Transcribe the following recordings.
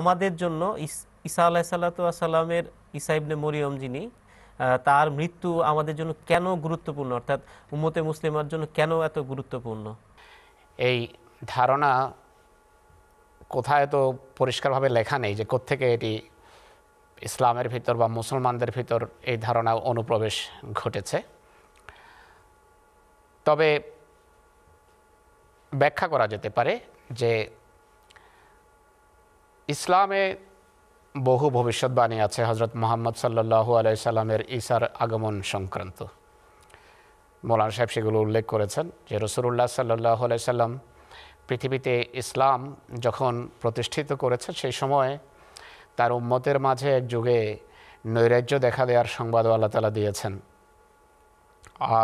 আমাদের জন্য ঈসা আলাহ সাল্লাতামের ঈসা মরিয়ম যিনি তার মৃত্যু আমাদের জন্য কেন গুরুত্বপূর্ণ অর্থাৎ উম্মতে মুসলিমার জন্য কেন এত গুরুত্বপূর্ণ এই ধারণা কোথায় তো পরিষ্কারভাবে লেখা নেই যে কোত্থেকে এটি ইসলামের ভিতর বা মুসলমানদের ভিতর এই ধারণা অনুপ্রবেশ ঘটেছে তবে ব্যাখ্যা করা যেতে পারে যে ইসলামে বহু ভবিষ্যৎবাণী আছে হজরত মোহাম্মদ সাল্লু আলাইসাল্লামের ঈশার আগমন সংক্রান্ত মৌলানা সাহেব সেগুলো উল্লেখ করেছেন যে রসুল্লাহ সাল্লাহ আলাইসাল্লাম পৃথিবীতে ইসলাম যখন প্রতিষ্ঠিত করেছে সেই সময়ে তার উম্মতের মাঝে এক যুগে নৈরাজ্য দেখা দেওয়ার সংবাদ আল্লাহ তালা দিয়েছেন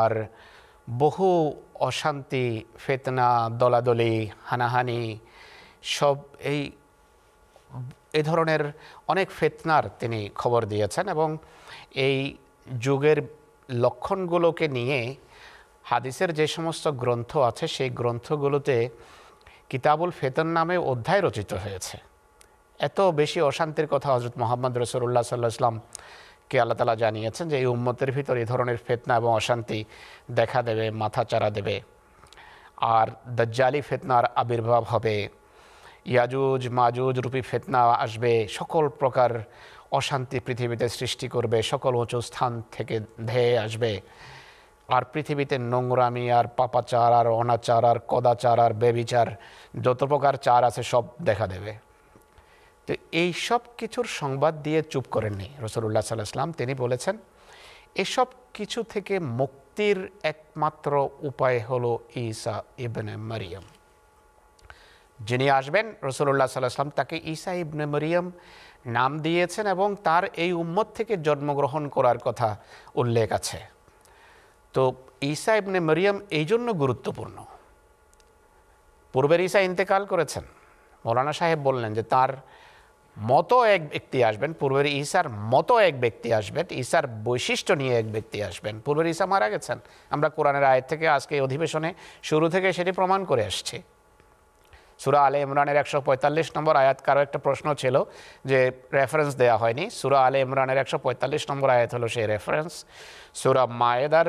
আর বহু অশান্তি ফেতনা দলাদলি হানাহানি সব এই এ ধরনের অনেক ফেতনার তিনি খবর দিয়েছেন এবং এই যুগের লক্ষণগুলোকে নিয়ে হাদিসের যে সমস্ত গ্রন্থ আছে সেই গ্রন্থগুলোতে কিতাবুল ফেতন নামে অধ্যায় রচিত হয়েছে এত বেশি অশান্তির কথা হজরত মোহাম্মদ রসুল্লাহ সাল্লাহ কে আল্লাহ তালা জানিয়েছেন যে এই উম্মতের ভিতর এই ধরনের ফেতনা এবং অশান্তি দেখা দেবে মাথা চারা দেবে আর দজ্জালি ফেতনার আবির্ভাব হবে ইয়াজুজ মাজুজ রূপী ফেতনা আসবে সকল প্রকার অশান্তি পৃথিবীতে সৃষ্টি করবে সকল উঁচু স্থান থেকে ধেয়ে আসবে আর পৃথিবীতে নোংরামি আর পাপাচার আর অনাচার আর কদাচার আর বেবিচার যত প্রকার চার আছে সব দেখা দেবে তো এই সব কিছুর সংবাদ দিয়ে চুপ করেননি রসুল্লাহ সাল্লাহাম তিনি বলেছেন এসব কিছু থেকে মুক্তির একমাত্র উপায় হলো ইসা ইবনে মারিয়াম যিনি আসবেন রসুল্লাহ সাল্লাহাম তাকে ইসা ইবনে মরিয়ম নাম দিয়েছেন এবং তার এই উম্মত থেকে জন্মগ্রহণ করার কথা উল্লেখ আছে তো ঈসা ইবনে মরিয়ম এই জন্য গুরুত্বপূর্ণ পূর্বের ঈসা ইন্তেকাল করেছেন মৌলানা সাহেব বললেন যে তার মতো এক ব্যক্তি আসবেন পূর্বের ঈশার মতো এক ব্যক্তি আসবেন ঈশার বৈশিষ্ট্য নিয়ে এক ব্যক্তি আসবেন পূর্বের ঈশা মারা গেছেন আমরা কোরআনের আয়ের থেকে আজকে অধিবেশনে শুরু থেকে সেটি প্রমাণ করে আসছি সুরা আলে ইমরানের একশো পঁয়তাল্লিশ নম্বর আয়াত কারো একটা প্রশ্ন ছিল যে রেফারেন্স দেওয়া হয়নি সুরা আলে ইমরানের একশো পঁয়তাল্লিশ নম্বর আয়াত হলো সেই রেফারেন্স সুরা মায়েদার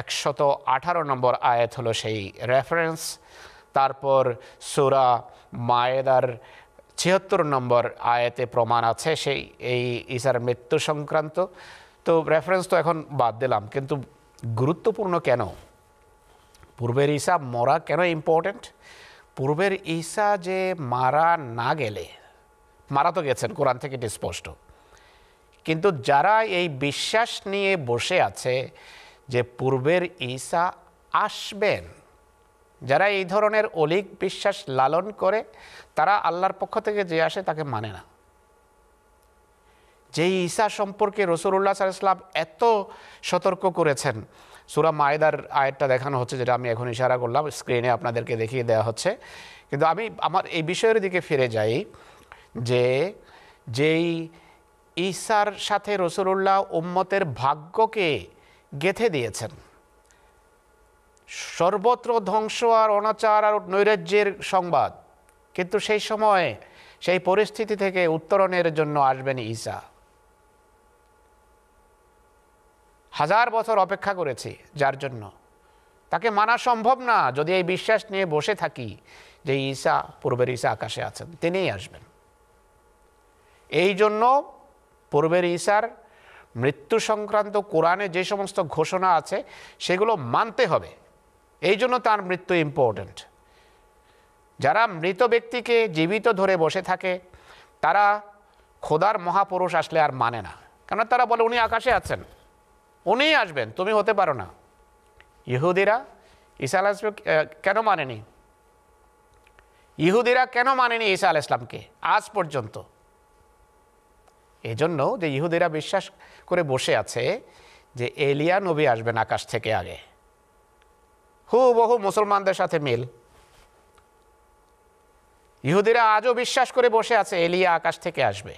একশত আঠারো নম্বর আয়াত হলো সেই রেফারেন্স তারপর সুরা মায়েদার ছিয়াত্তর নম্বর আয়াতে প্রমাণ আছে সেই এই ইসার মৃত্যু সংক্রান্ত তো রেফারেন্স তো এখন বাদ দিলাম কিন্তু গুরুত্বপূর্ণ কেন পূর্বের ইসা মরা কেন ইম্পর্টেন্ট পূর্বের ঈসা যে মারা না গেলে মারা তো গেছেন কোরআন থেকে এটি স্পষ্ট কিন্তু যারা এই বিশ্বাস নিয়ে বসে আছে যে পূর্বের ঈসা আসবেন যারা এই ধরনের অলিক বিশ্বাস লালন করে তারা আল্লাহর পক্ষ থেকে যে আসে তাকে মানে না যে ঈসা সম্পর্কে রসুল্লাহ সাল্লাম এত সতর্ক করেছেন সুরা মায়েদার আয়েরটা দেখানো হচ্ছে যেটা আমি এখন ইশারা করলাম স্ক্রিনে আপনাদেরকে দেখিয়ে দেওয়া হচ্ছে কিন্তু আমি আমার এই বিষয়ের দিকে ফিরে যাই যে যেই ঈশার সাথে রসুল্লাহ উম্মতের ভাগ্যকে গেথে দিয়েছেন সর্বত্র ধ্বংস আর অনাচার আর নৈরাজ্যের সংবাদ কিন্তু সেই সময়ে সেই পরিস্থিতি থেকে উত্তরণের জন্য আসবেন ঈশা হাজার বছর অপেক্ষা করেছি যার জন্য তাকে মানা সম্ভব না যদি এই বিশ্বাস নিয়ে বসে থাকি যে ঈশা পূর্বের ঈশা আকাশে আছেন তিনিই আসবেন এই জন্য পূর্বের ঈশার মৃত্যু সংক্রান্ত কোরআনে যে সমস্ত ঘোষণা আছে সেগুলো মানতে হবে এই জন্য তার মৃত্যু ইম্পর্ট্যান্ট যারা মৃত ব্যক্তিকে জীবিত ধরে বসে থাকে তারা খোদার মহাপুরুষ আসলে আর মানে না কেন তারা বলে উনি আকাশে আছেন উনিই আসবেন তুমি হতে পারো না ইহুদিরা ঈসা আলাহ কেন মানেনি ইহুদিরা কেন মানেনি ঈসা আল ইসলামকে আজ পর্যন্ত এজন্য যে ইহুদিরা বিশ্বাস করে বসে আছে যে এলিয়া নবী আসবেন আকাশ থেকে আগে হু বহু মুসলমানদের সাথে মিল ইহুদিরা আজও বিশ্বাস করে বসে আছে এলিয়া আকাশ থেকে আসবে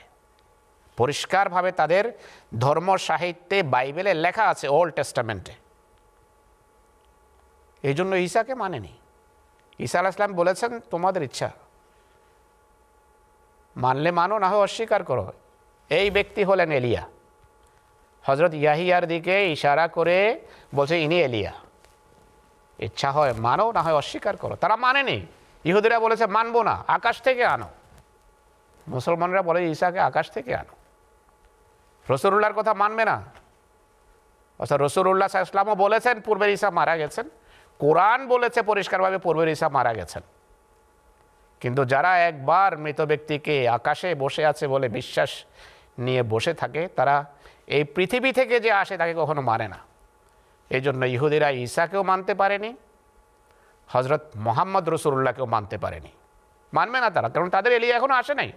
পরিষ্কারভাবে তাদের ধর্ম সাহিত্যে বাইবেলে লেখা আছে ওল্ড টেস্টামেন্টে এই জন্য ঈশাকে মানেনি ঈসা আল ইসলাম বলেছেন তোমাদের ইচ্ছা মানলে মানো না হয় অস্বীকার করো এই ব্যক্তি হলেন এলিয়া হজরত ইয়াহিয়ার দিকে ইশারা করে বলছে ইনি এলিয়া ইচ্ছা হয় মানো না হয় অস্বীকার করো তারা মানেনি ইহুদিরা বলেছে মানবো না আকাশ থেকে আনো মুসলমানরা বলে ঈশাকে আকাশ থেকে আনো রসুল্লাহর কথা মানবে না অর্থাৎ রসুল্লাহ ইসলামও বলেছেন পূর্বের ঈশা মারা গেছেন কোরআন বলেছে পরিষ্কারভাবে পূর্বের ঈশা মারা গেছেন কিন্তু যারা একবার মৃত ব্যক্তিকে আকাশে বসে আছে বলে বিশ্বাস নিয়ে বসে থাকে তারা এই পৃথিবী থেকে যে আসে তাকে কখনো মানে না এই জন্য ইহুদিরা ঈশাকেও মানতে পারেনি হজরত মোহাম্মদ রসুল্লাহকেও মানতে পারেনি মানবে না তারা কারণ তাদের এলিয়া এখনও আসে নাই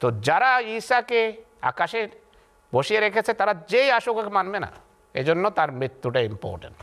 তো যারা ঈশাকে আকাশে বসিয়ে রেখেছে তারা যেই আসুক মানবে না এজন্য তার মৃত্যুটা ইম্পর্ট্যান্ট